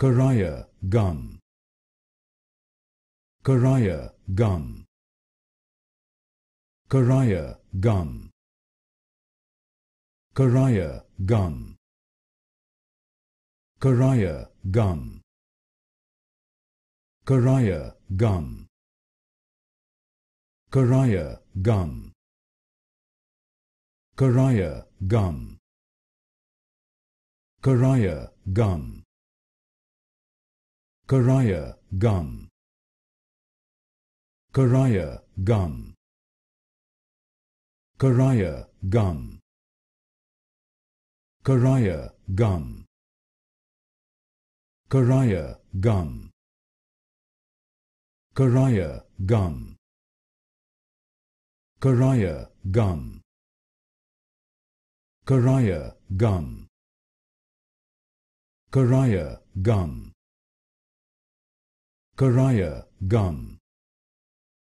Karaya gum. Karaya gum. Karaya gum. Karaya gum. Karaya gum. Karaya gum. Karaya gum. Karaya gum. Karaya gum. Karaya gum. Karaya gum. Karaya gum. Karaya gum. Karaya gum. Karaya gum. Karaya gum. Karaya gum. Karaya gum. Pariah, Gum.